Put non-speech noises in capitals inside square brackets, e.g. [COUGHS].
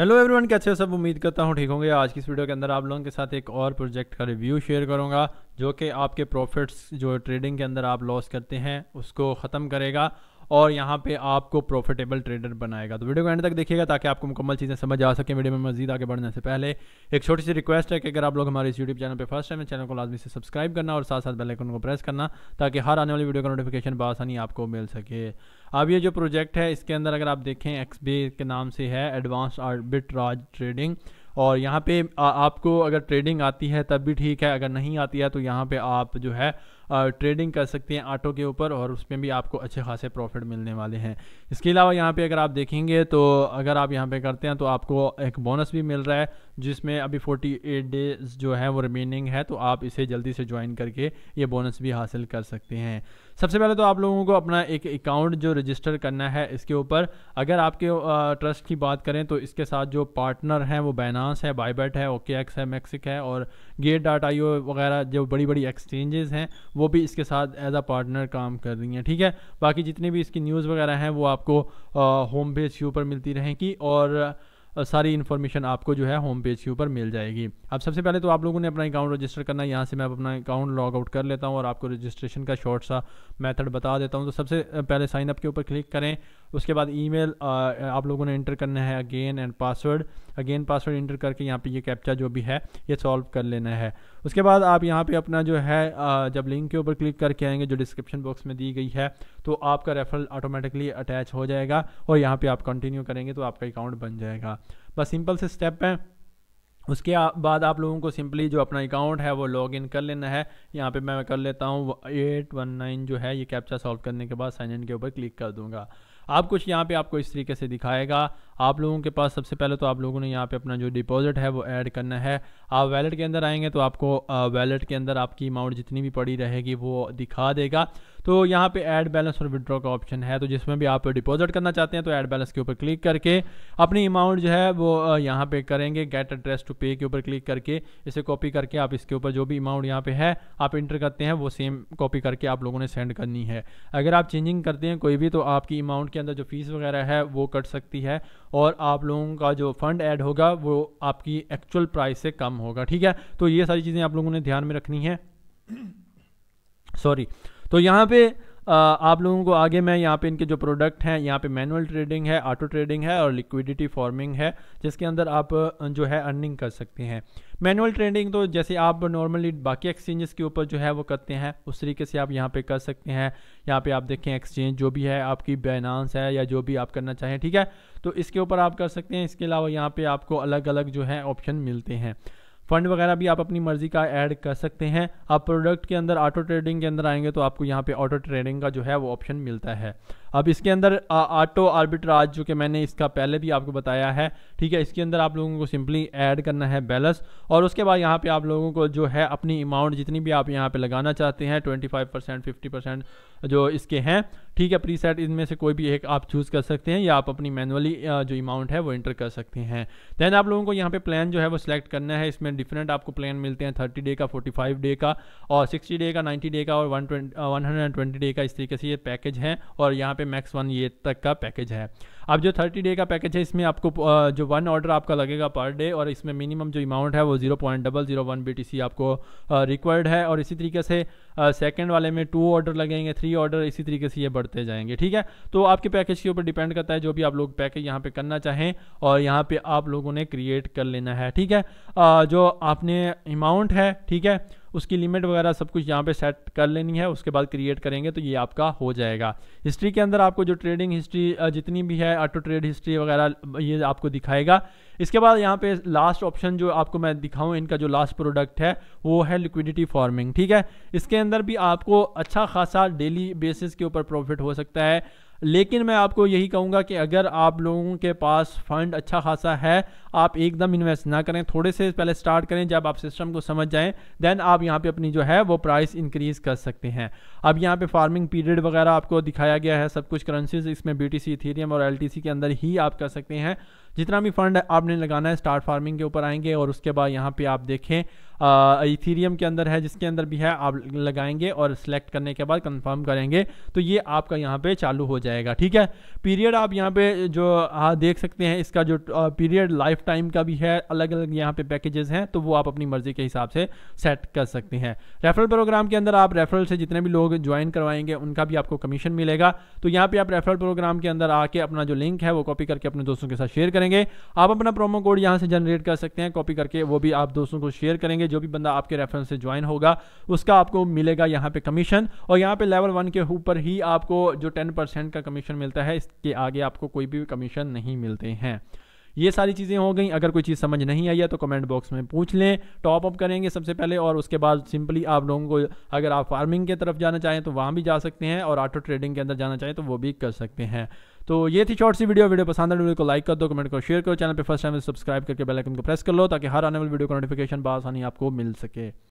hello everyone कैसे हो सब उम्मीद करता हूँ ठीक होंगे आज की इस वीडियो के अंदर आप लोगों के साथ एक और प्रोजेक्ट का रिव्यू शेयर करूँगा जो कि आपके प्रॉफिट्स जो ट्रेडिंग के अंदर आप लॉस करते हैं उसको ख़त्म करेगा और यहाँ पे आपको प्रॉफिटेबल ट्रेडर बनाएगा तो वीडियो को एंड तक देखिएगा ताकि आपको मुकम्मल चीज़ें समझ आ सके वीडियो में मजीद आगे बढ़ने से पहले एक छोटी सी रिक्वेस्ट है कि अगर आप लोग हमारे इस यूट्यूब चैनल पर फर्स्ट टाइम चैनल को लाजमी से सब्सक्राइब करना और साथ साथ बेलाइकन को प्रेस करना ताकि हर आने वाली वीडियो का नोटिफिकेशन बसानी आपको मिल सके अब ये जो प्रोजेक्ट है इसके अंदर अगर आप देखें एक्स के नाम से है एडवांस आर्बिट्राज ट्रेडिंग और यहाँ पे आ, आपको अगर ट्रेडिंग आती है तब भी ठीक है अगर नहीं आती है तो यहाँ पे आप जो है ट्रेडिंग कर सकते हैं आटो के ऊपर और उसमें भी आपको अच्छे खासे प्रॉफिट मिलने वाले हैं इसके अलावा यहाँ पे अगर आप देखेंगे तो अगर आप यहाँ पे करते हैं तो आपको एक बोनस भी मिल रहा है जिसमें अभी 48 डेज जो है वो रिमेनिंग है तो आप इसे जल्दी से ज्वाइन करके ये बोनस भी हासिल कर सकते हैं सबसे पहले तो आप लोगों को अपना एक अकाउंट जो रजिस्टर करना है इसके ऊपर अगर आपके ट्रस्ट की बात करें तो इसके साथ जो पार्टनर हैं वो बैनास है बाईबेट है ओके एक्स है मैक्सिक है और गेट डाट आई वगैरह जो बड़ी बड़ी एक्सचेंजेस हैं वो भी इसके साथ एज अ पार्टनर काम कर रही हैं ठीक है बाकी जितनी भी इसकी न्यूज़ वगैरह हैं वो आपको होम पेज के ऊपर मिलती रहेंगी और सारी इन्फॉर्मेशन आपको जो है होम पेज के ऊपर मिल जाएगी अब सबसे पहले तो आप लोगों ने अपना अकाउंट रजिस्टर करना है यहाँ से मैं अपना अकाउंट लॉग आउट कर लेता हूँ और आपको रजिस्ट्रेशन का शॉर्ट सा मैथड बता देता हूँ तो सबसे पहले साइनअप के ऊपर क्लिक करें उसके बाद ई आप लोगों ने इंटर करना है again and password again password enter करके यहाँ पे ये कैप्चा जो भी है ये सॉल्व कर लेना है उसके बाद आप यहाँ पे अपना जो है जब लिंक के ऊपर क्लिक करके आएंगे जो डिस्क्रिप्शन बॉक्स में दी गई है तो आपका रेफरल ऑटोमेटिकली अटैच हो जाएगा और यहाँ पर आप कंटिन्यू करेंगे तो आपका अकाउंट बन जाएगा बस सिंपल से स्टेप है उसके बाद आप लोगों को सिंपली जो अपना अकाउंट है वो लॉग इन कर लेना है यहाँ पे मैं कर लेता हूँ एट वन नाइन जो है ये कैप्चा सॉल्व करने के बाद साइन इन के ऊपर क्लिक कर दूंगा आप कुछ यहाँ पे आपको इस तरीके से दिखाएगा आप लोगों के पास सबसे पहले तो आप लोगों ने यहाँ पे अपना जो डिपॉजिट है वो ऐड करना है आप वैलेट के अंदर आएंगे तो आपको वैलेट के अंदर आपकी अमाउंट जितनी भी पड़ी रहेगी वो दिखा देगा तो यहाँ पे ऐड बैलेंस और विड्रॉ का ऑप्शन है तो जिसमें भी आप डिपॉजिट करना चाहते हैं तो ऐड बैलेंस के ऊपर क्लिक करके अपनी अमाउंट जो है वो यहाँ पे करेंगे गेट एड्रेस टू पे के ऊपर क्लिक करके इसे कॉपी करके आप इसके ऊपर जो भी अमाउंट यहाँ पे है आप इंटर करते हैं वो सेम कॉपी करके आप लोगों ने सेंड करनी है अगर आप चेंजिंग करते हैं कोई भी तो आपकी अमाउंट के अंदर जो फीस वगैरह है वो कट सकती है और आप लोगों का जो फंड ऐड होगा वो आपकी एक्चुअल प्राइस से कम होगा ठीक है तो ये सारी चीज़ें आप लोगों ने ध्यान में रखनी है सॉरी [COUGHS] तो यहाँ पे आप लोगों को आगे मैं यहाँ पे इनके जो प्रोडक्ट हैं यहाँ पे मैनुअल ट्रेडिंग है ऑटो ट्रेडिंग है और लिक्विडिटी फॉर्मिंग है जिसके अंदर आप जो है अर्निंग कर सकते हैं मैनुअल ट्रेडिंग तो जैसे आप नॉर्मली बाकी एक्सचेंजेस के ऊपर जो है वो करते हैं उस तरीके से आप यहाँ पे कर सकते हैं यहाँ पे आप देखें एक्सचेंज जो भी है आपकी बैनांस है या जो भी आप करना चाहें ठीक है तो इसके ऊपर आप कर सकते हैं इसके अलावा यहाँ पे आपको अलग अलग जो है ऑप्शन मिलते हैं फंड वगैरह भी आप अपनी मर्जी का ऐड कर सकते हैं आप प्रोडक्ट के अंदर ऑटो ट्रेडिंग के अंदर आएंगे तो आपको यहाँ पे ऑटो ट्रेडिंग का जो है वो ऑप्शन मिलता है अब इसके अंदर ऑटो आर्बिट्राज जो कि मैंने इसका पहले भी आपको बताया है ठीक है इसके अंदर आप लोगों को सिंपली ऐड करना है बैलेंस और उसके बाद यहाँ पे आप लोगों को जो है अपनी अमाउंट जितनी भी आप यहाँ पे लगाना चाहते हैं twenty five percent fifty percent जो इसके हैं ठीक है प्री सेट इनमें से कोई भी एक आप चूज़ कर सकते हैं या आप अपनी मैनुअली जो अमाउंट है वो इंटर कर सकते हैं दैन आप लोगों को यहाँ पे प्लान जो है वो सिलेक्ट करना है इसमें डिफरेंट आपको प्लान मिलते हैं थर्टी डे का फोर्टी फाइव डे का और सिक्सटी डे का नाइन्टी डे का और one hundred and twenty day का इस तरीके से ये पैकेज है और यहाँ पे मैक्स वन ये तक का पैकेज है अब जो थर्टी डे का पैकेज है इसमें आपको जो वन ऑर्डर आपका लगेगा पर डे और इसमें मिनिमम जो अमाउंट है वो zero point double zero one B T आपको रिक्वायर्ड है और इसी तरीके से सेकेंड वाले में टू ऑर्डर लगेंगे थ्री ऑर्डर इसी तरीके से ये बढ़ते जाएंगे ठीक है तो आपके पैकेज के ऊपर डिपेंड करता है जो भी आप लोग पैकेज यहाँ पे करना चाहें और यहाँ पे आप लोगों ने क्रिएट कर लेना है ठीक है जो आपने अमाउंट है ठीक है उसकी लिमिट वगैरह सब कुछ यहाँ पे सेट कर लेनी है उसके बाद क्रिएट करेंगे तो ये आपका हो जाएगा हिस्ट्री के अंदर आपको जो ट्रेडिंग हिस्ट्री जितनी भी है ऑटो ट्रेड हिस्ट्री वगैरह ये आपको दिखाएगा इसके बाद यहाँ पे लास्ट ऑप्शन जो आपको मैं दिखाऊँ इनका जो लास्ट प्रोडक्ट है वो है लिक्विडिटी फार्मिंग ठीक है इसके अंदर भी आपको अच्छा खासा डेली बेसिस के ऊपर प्रॉफिट हो सकता है लेकिन मैं आपको यही कहूँगा कि अगर आप लोगों के पास फंड अच्छा खासा है आप एकदम इन्वेस्ट ना करें थोड़े से पहले स्टार्ट करें जब आप सिस्टम को समझ जाएं देन आप यहाँ पे अपनी जो है वो प्राइस इंक्रीज़ कर सकते हैं अब यहाँ पे फार्मिंग पीरियड वगैरह आपको दिखाया गया है सब कुछ करेंसीज इसमें बी टी सी थीरियम और एल टी सी के अंदर ही आप कर सकते हैं जितना भी फंड आपने लगाना है स्टार फार्मिंग के ऊपर आएंगे और उसके बाद यहाँ पे आप देखें इथीरियम के अंदर है जिसके अंदर भी है आप लगाएंगे और सिलेक्ट करने के बाद कंफर्म करेंगे तो ये आपका यहाँ पे चालू हो जाएगा ठीक है पीरियड आप यहाँ पे जो हाँ देख सकते हैं इसका जो पीरियड लाइफ टाइम का भी है अलग अलग यहाँ पे पैकेजेस हैं तो वो आप अपनी मर्जी के हिसाब से सेट कर सकते हैं रेफरल प्रोग्राम के अंदर आप रेफरल से जितने भी लोग ज्वाइन करवाएंगे उनका भी आपको कमीशन मिलेगा तो यहाँ पे आप रेफरल प्रोग्राम के अंदर आके अपना जो लिंक है वो कॉपी करके अपने दोस्तों के साथ शेयर करेंगे करेंगे आप अपना प्रोमो कोड यहाँ से जनरेट कर सकते हैं कॉपी करके वो भी आप दोस्तों को शेयर करेंगे जो भी बंदा आपके रेफरेंस से ज्वाइन होगा उसका आपको मिलेगा यहाँ पे कमीशन और यहाँ पे लेवल वन के ऊपर ही आपको जो टेन परसेंट का कमीशन मिलता है इसके आगे आपको कोई भी कमीशन नहीं मिलते हैं ये सारी चीज़ें हो गई अगर कोई चीज़ समझ नहीं आई है तो कमेंट बॉक्स में पूछ लें टॉप अप करेंगे सबसे पहले और उसके बाद सिंपली आप लोगों को अगर आप फार्मिंग की तरफ जाना चाहें तो वहाँ भी जा सकते हैं और ऑटो ट्रेडिंग के अंदर जाना चाहें तो वो भी कर सकते हैं तो ये थी शॉर्ट सी वीडियो वीडियो पसंद आए तो वीडियो को लाइक कर दो कमेंट करो शेयर करो चैनल पर फर्स्ट टाइम सब्सक्राइब करके बेलाइकन को प्रेस कर लो ताकि हर आने वाली वीडियो का नोटिफिकेशन बासानी आपको मिल सके